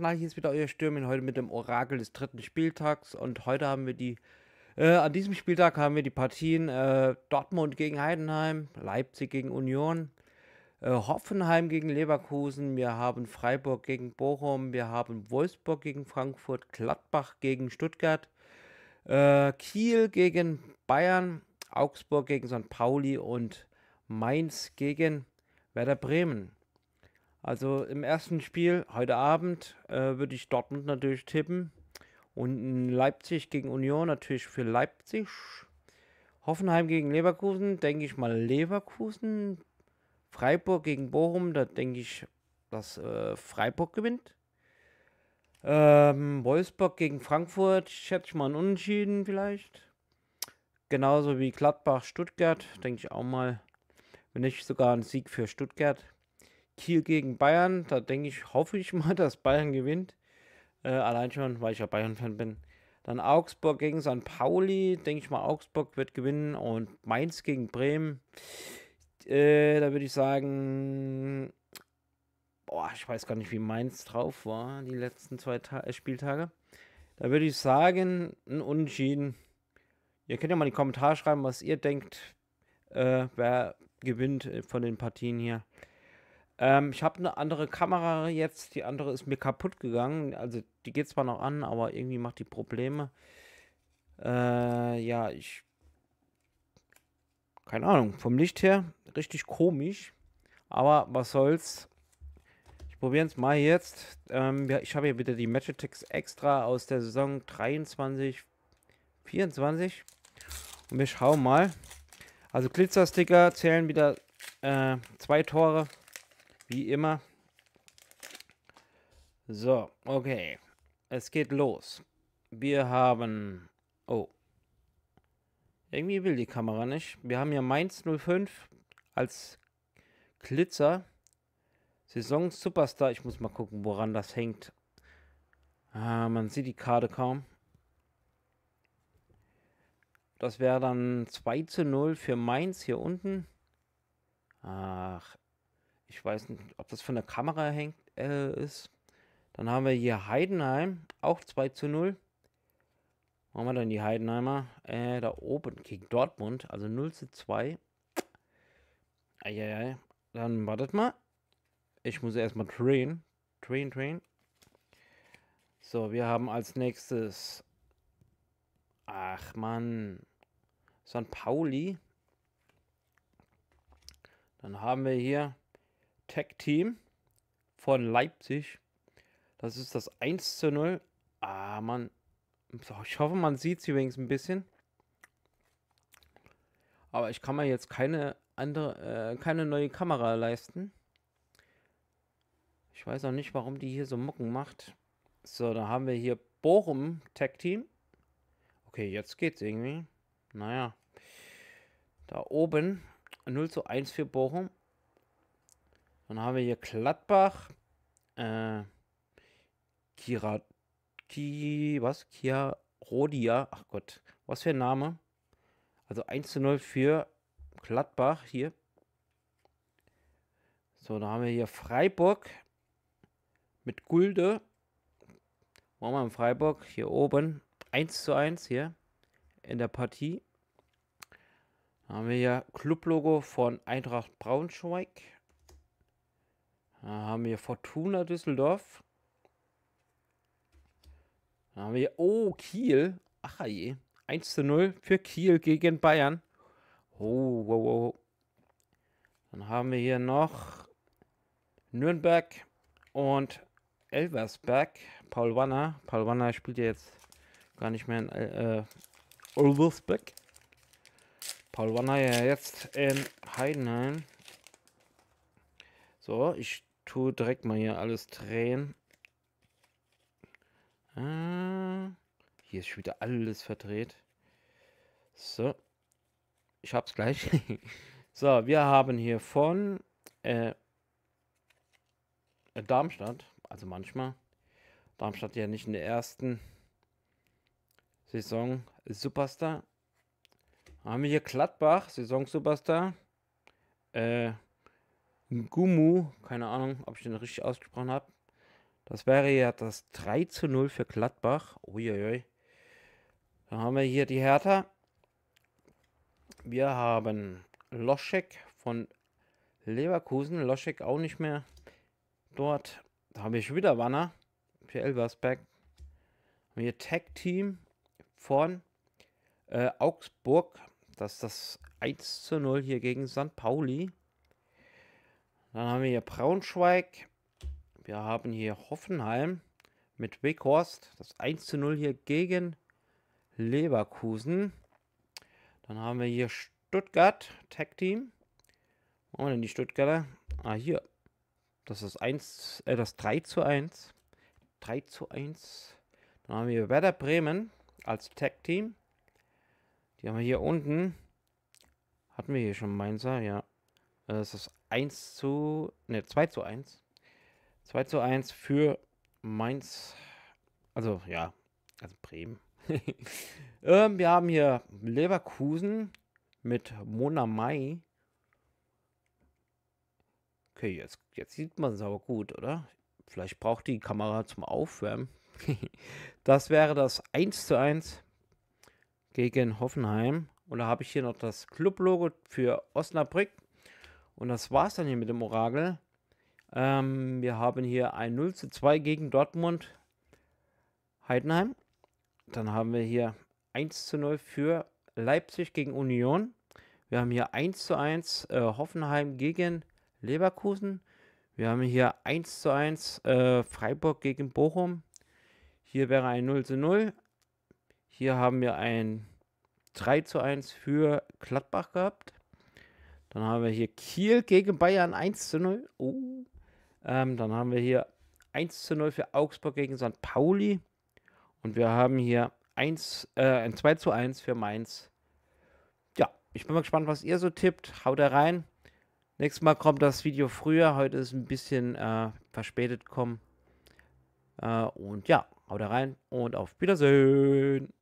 kanal Hier ist wieder euer Stürmin heute mit dem Orakel des dritten Spieltags. Und heute haben wir die, äh, an diesem Spieltag haben wir die Partien äh, Dortmund gegen Heidenheim, Leipzig gegen Union, äh, Hoffenheim gegen Leverkusen, wir haben Freiburg gegen Bochum, wir haben Wolfsburg gegen Frankfurt, Gladbach gegen Stuttgart, äh, Kiel gegen Bayern, Augsburg gegen St. Pauli und Mainz gegen Werder Bremen. Also im ersten Spiel heute Abend äh, würde ich Dortmund natürlich tippen. Und Leipzig gegen Union natürlich für Leipzig. Hoffenheim gegen Leverkusen, denke ich mal Leverkusen. Freiburg gegen Bochum, da denke ich, dass äh, Freiburg gewinnt. Ähm, Wolfsburg gegen Frankfurt, schätze ich mal einen Unentschieden vielleicht. Genauso wie Gladbach, Stuttgart, denke ich auch mal. Wenn nicht sogar ein Sieg für Stuttgart. Kiel gegen Bayern. Da denke ich, hoffe ich mal, dass Bayern gewinnt. Äh, allein schon, weil ich ja Bayern-Fan bin. Dann Augsburg gegen St. Pauli. Denke ich mal, Augsburg wird gewinnen. Und Mainz gegen Bremen. Äh, da würde ich sagen, boah, ich weiß gar nicht, wie Mainz drauf war, die letzten zwei Ta äh, Spieltage. Da würde ich sagen, ein Unentschieden. Ihr könnt ja mal in die Kommentare schreiben, was ihr denkt, äh, wer gewinnt äh, von den Partien hier. Ähm, ich habe eine andere Kamera jetzt, die andere ist mir kaputt gegangen. Also die geht zwar noch an, aber irgendwie macht die Probleme. Äh, ja, ich. Keine Ahnung, vom Licht her richtig komisch. Aber was soll's. Ich probiere es mal jetzt. Ähm, ja, ich habe hier wieder die Magitex Extra aus der Saison 23, 24. Und wir schauen mal. Also Glitzersticker zählen wieder äh, zwei Tore wie immer. So, okay. Es geht los. Wir haben... Oh. Irgendwie will die Kamera nicht. Wir haben ja Mainz 05 als Glitzer. Saison Superstar. Ich muss mal gucken, woran das hängt. Ah, man sieht die Karte kaum. Das wäre dann 2 zu 0 für Mainz hier unten. Ach, ich weiß nicht, ob das von der Kamera hängt, äh, ist. Dann haben wir hier Heidenheim, auch 2 zu 0. Machen wir dann die Heidenheimer äh, da oben gegen Dortmund, also 0 zu 2. Eieiei. Dann wartet mal. Ich muss erstmal train. Train, train. So, wir haben als nächstes. Ach man. St. Pauli. Dann haben wir hier Tech Team von Leipzig. Das ist das 1 zu 0. Ah, man. Ich hoffe, man sieht sie übrigens ein bisschen. Aber ich kann mir jetzt keine andere, äh, keine neue Kamera leisten. Ich weiß auch nicht, warum die hier so Mucken macht. So, da haben wir hier Bochum Tech Team. Okay, jetzt geht's irgendwie. Naja. Da oben 0 zu 1 für Bochum. Dann haben wir hier Gladbach. Äh, Kira. Ki, was? Kia Rodia. Ach Gott. Was für ein Name. Also 1 zu 0 für Gladbach hier. So, dann haben wir hier Freiburg mit Gulde. Machen wir in Freiburg hier oben. 1 zu 1 hier in der Partie. Dann haben wir hier Clublogo von Eintracht Braunschweig. Da haben wir Fortuna Düsseldorf. Da haben wir, oh, Kiel. Ach je, 1 zu 0 für Kiel gegen Bayern. Oh, wow, wow. Dann haben wir hier noch Nürnberg und Elversberg. Paul Wanner. Paul Wanner spielt ja jetzt gar nicht mehr in äh, äh Elversberg. Paul Wanner ja jetzt in Heidenheim. So, ich tue direkt mal hier alles drehen. Ah, hier ist schon wieder alles verdreht. So. Ich hab's gleich. so, wir haben hier von äh, äh, Darmstadt, also manchmal. Darmstadt ja nicht in der ersten Saison Superstar. Haben wir hier Gladbach, Saison Superstar. Äh, Ngumu, keine Ahnung, ob ich den richtig ausgesprochen habe. Das wäre ja das 3 zu 0 für Gladbach. Uiuiui. Dann haben wir hier die Hertha. Wir haben Loschek von Leverkusen. Loschek auch nicht mehr dort. Da habe ich wieder Wanner für Elversberg. Haben wir Tag Team von äh, Augsburg. Das ist das 1 zu 0 hier gegen St. Pauli. Dann haben wir hier Braunschweig. Wir haben hier Hoffenheim mit Weghorst. Das 1 zu 0 hier gegen Leverkusen. Dann haben wir hier Stuttgart Tag Team. Wo haben wir denn die Stuttgarter? Ah, hier. Das ist 1, äh, das 3 zu 1. 3 zu 1. Dann haben wir Werder Bremen als Tag Team. Die haben wir hier unten. Hatten wir hier schon Mainzer, ja. Äh, es ist 1 zu, ne, 2 zu 1. 2 zu 1 für Mainz. Also, ja, also Bremen. ähm, wir haben hier Leverkusen mit Mona Mai. Okay, jetzt, jetzt sieht man es aber gut, oder? Vielleicht braucht die Kamera zum Aufwärmen. das wäre das 1 zu 1 gegen Hoffenheim. Und da habe ich hier noch das Club-Logo für Osnabrück. Und das war's dann hier mit dem Orakel. Ähm, wir haben hier ein 0 zu 2 gegen Dortmund Heidenheim. Dann haben wir hier 1 zu 0 für Leipzig gegen Union. Wir haben hier 1 zu 1 äh, Hoffenheim gegen Leverkusen. Wir haben hier 1 zu 1 äh, Freiburg gegen Bochum. Hier wäre ein 0 zu 0. Hier haben wir ein 3 zu 1 für Gladbach gehabt. Dann haben wir hier Kiel gegen Bayern 1 zu 0. Oh. Ähm, dann haben wir hier 1 zu 0 für Augsburg gegen St. Pauli. Und wir haben hier 1, äh, ein 2 zu 1 für Mainz. Ja, ich bin mal gespannt, was ihr so tippt. Haut da rein. Nächstes Mal kommt das Video früher. Heute ist ein bisschen äh, verspätet gekommen. Äh, und ja, haut da rein und auf Wiedersehen.